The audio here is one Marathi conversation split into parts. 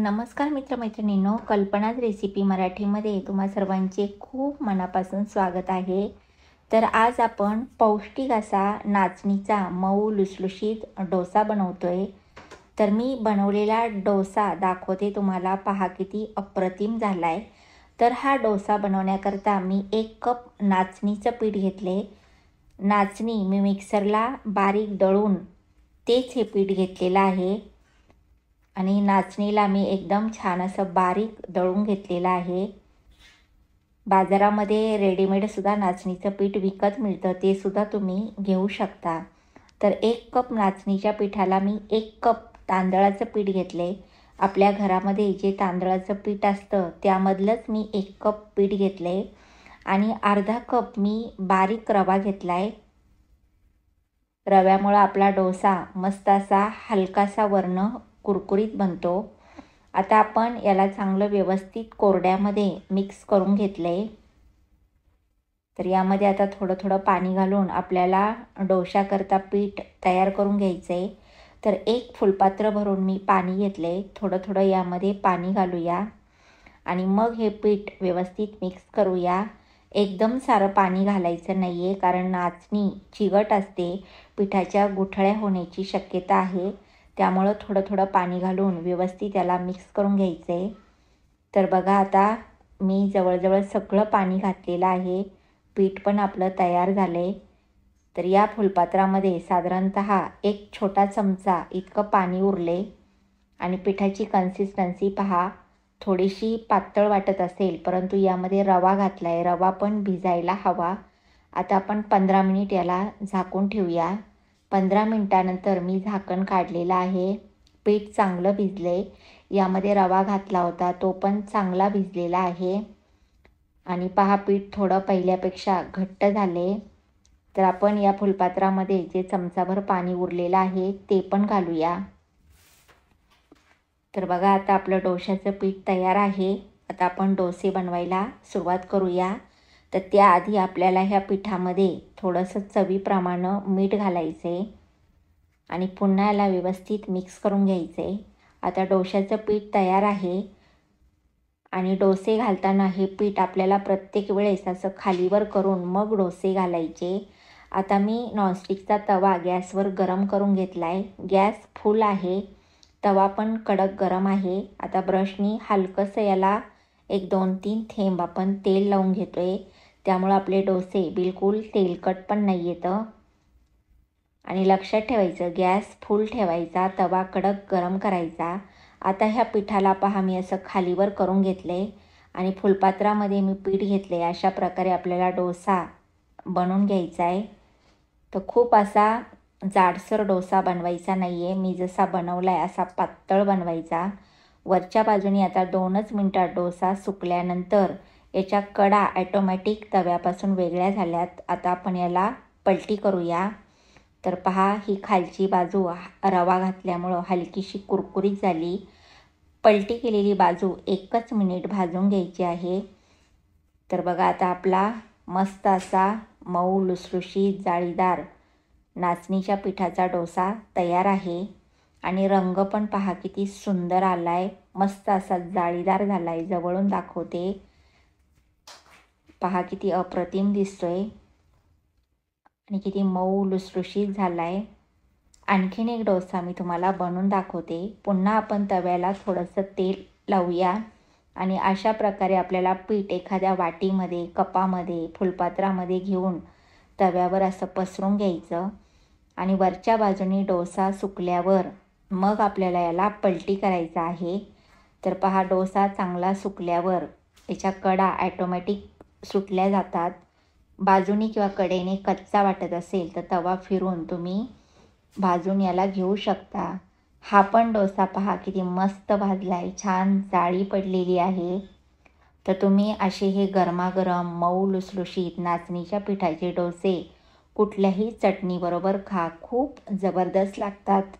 नमस्कार मित्रमैत्रिणींनो कल्पनाज रेसिपी मराठीमध्ये तुम्हा सर्वांचे खूप मनापासून स्वागत आहे तर आज आपण पौष्टिक असा नाचणीचा मऊ लुसलुशीत डोसा बनवतो आहे तर मी बनवलेला डोसा दाखवते तुम्हाला पहा किती अप्रतिम झाला आहे तर हा डोसा बनवण्याकरता मी एक कप नाचणीचं पीठ घेतले नाचणी मी मिक्सरला बारीक दळून तेच हे पीठ घेतलेलं आहे आणि नाचणीला मी एकदम छान असं बारीक दळून घेतलेलं आहे बाजारामध्ये रेडीमेडसुद्धा नाचणीचं पीठ विकत मिळतं ते सुद्धा तुम्ही घेऊ शकता तर एक कप नाचणीच्या पिठाला मी एक कप तांदळाचं पीठ घेतले आपल्या घरामध्ये जे तांदळाचं पीठ असतं त्यामधलंच मी एक कप पीठ घेतले आणि अर्धा कप मी बारीक रवा घेतला आहे रव्यामुळं आपला डोसा मस्त असा हलकासा वर्ण कुरकुरीत बनतो आता आपण याला चांगलं व्यवस्थित कोरड्यामध्ये मिक्स करून घेतलं आहे तर यामध्ये आता थोडं थोडं पाणी घालून आपल्याला डोशाकरता पीठ तयार करून घ्यायचं आहे तर एक फुलपात्र भरून मी पाणी घेतले थोडं थोडं यामध्ये पाणी घालूया आणि मग हे पीठ व्यवस्थित मिक्स करूया एकदम सारं पाणी घालायचं नाही आहे कारण नाचणी चिगट असते पिठाच्या गुठळ्या होण्याची शक्यता आहे त्यामुळं थोडं थोडं पाणी घालून व्यवस्थित त्याला मिक्स करून घ्यायचं आहे तर बघा आता मी जवळजवळ सगळं पाणी घातलेलं आहे पीठ पण आपलं तयार झालं आहे तर या फुलपात्रामध्ये साधारणत एक छोटा चमचा इतकं पाणी उरले आणि पिठाची कन्सिस्टन्सी पहा थोडीशी पातळ वाटत असेल परंतु यामध्ये रवा घातला आहे रवा पण भिजायला हवा आता आपण पंधरा मिनिट याला झाकून ठेवूया पंधरा मिनटानंतर मी झाकण काढलेलं आहे पीठ चांगलं भिजले यामध्ये रवा घातला होता तो पण चांगला भिजलेला आहे आणि पहा पीठ थोडं पहिल्यापेक्षा घट्ट झाले तर आपण या फुलपात्रामध्ये जे चमचाभर पाणी उरलेलं आहे ते पण घालूया तर बघा आता आपलं डोश्याचं पीठ तयार आहे आता आपण डोसे बनवायला सुरुवात करूया तर त्याआधी आपल्याला ह्या पिठामध्ये थोडंसं चवीप्रमाणं मीठ घालायचं आणि पुन्हा याला व्यवस्थित मिक्स करून घ्यायचं आता डोश्याचं पीठ तयार आहे आणि डोसे घालताना हे पीठ आपल्याला प्रत्येक वेळेस असं खालीवर करून मग डोसे घालायचे आता मी नॉनस्टिकचा तवा गॅसवर गरम करून घेतला आहे गॅस फुल आहे तवा पण कडक गरम आहे आता ब्रशनी हलकंसं याला एक दोन तीन थेंब आपण तेल लावून घेतो आहे त्यामुळं आपले डोसे बिलकुल तेलकट पण नाही येतं आणि लक्षात ठेवायचं गॅस फुल ठेवायचा तवा कडक गरम करायचा आता ह्या पिठाला पहा मी असं खालीवर करून घेतले आणि फुलपात्रामध्ये मी पीठ घेतले अशा प्रकारे आपल्याला डोसा बनवून घ्यायचा आहे तर खूप असा जाडसर डोसा बनवायचा नाही आहे मी जसा बनवला आहे असा पातळ बनवायचा वरच्या बाजूनी आता दोनच मिनटात डोसा सुकल्यानंतर याच्या कडा ॲटोमॅटिक तव्यापासून वेगळ्या झाल्यात आता आपण याला पलटी करूया तर पहा ही खालची बाजू रवा घातल्यामुळं हलकीशी कुरकुरीत झाली पलटी केलेली बाजू एकच मिनिट भाजून घ्यायची आहे तर बघा आता आपला मस्त असा मऊ लुसलुशी जाळीदार नाचणीच्या पिठाचा डोसा तयार आहे आणि रंग पण पहा किती सुंदर आला आहे मस्त असा जाळीदार झाला आहे जवळून दाखवते पहा किती अप्रतिम दिसतोय आणि किती मऊ लुसलुशीत झाला आहे आणखीन एक डोसा मी तुम्हाला बनवून दाखवते पुन्हा आपण तव्याला थोडंसं तेल लावूया आणि अशा प्रकारे आपल्याला पीठ एखाद्या वाटीमध्ये कपामध्ये फुलपात्रामध्ये घेऊन तव्यावर असं पसरून घ्यायचं आणि वरच्या बाजूनी डोसा सुकल्यावर मग आपल्याला याला पलटी करायचा आहे तर पहा डोसा चांगला सुकल्यावर त्याच्या कडा ॲटोमॅटिक सुटल्या जातात बाजूनी किंवा कडेने कच्चा वाटत असेल तर तवा फिरून तुम्ही भाजून याला घेऊ शकता हा पण डोसा पहा किती मस्त भाजला आहे छान जाळी पडलेली आहे तर तुम्ही असे हे गरमागरम मऊ लुसलुशीत नाचणीच्या पिठाचे डोसे कुठल्याही चटणीबरोबर खा खूप जबरदस्त लागतात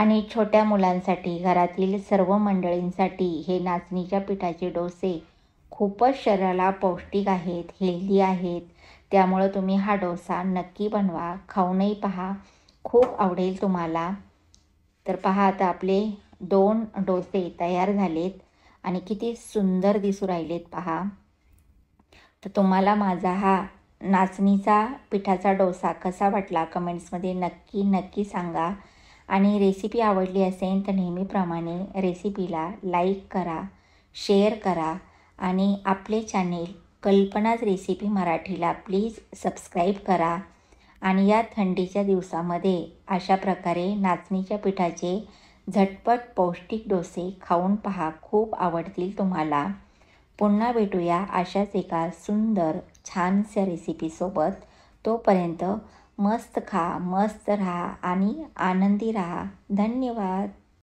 आणि छोट्या मुलांसाठी घरातील सर्व मंडळींसाठी हे नाचणीच्या पिठाचे डोसे खूपच शरीराला पौष्टिक आहेत हेल्दी आहेत त्यामुळं तुम्ही हा डोसा नक्की बनवा खाऊनही पहा खूप आवडेल तुम्हाला तर पहा आता आपले दोन डोसे तयार झालेत आणि किती सुंदर दिसू राहिलेत पहा तर तुम्हाला माझा हा नाचणीचा पिठाचा डोसा कसा वाटला कमेंट्समध्ये नक्की नक्की सांगा आणि रेसिपी आवडली असेल तर नेहमीप्रमाणे रेसिपीला लाईक करा शेअर करा आणि आपले चॅनेल कल्पनाज रेसिपी मराठीला प्लीज सबस्क्राईब करा आणि या थंडीच्या दिवसामध्ये अशा प्रकारे नाचणीच्या पिठाचे झटपट पौष्टिक डोसे खाऊन पहा खूप आवडतील तुम्हाला पुन्हा भेटूया अशाच एका सुंदर छानशा रेसिपीसोबत तोपर्यंत मस्त खा मस्त राहा आणि आनंदी राहा धन्यवाद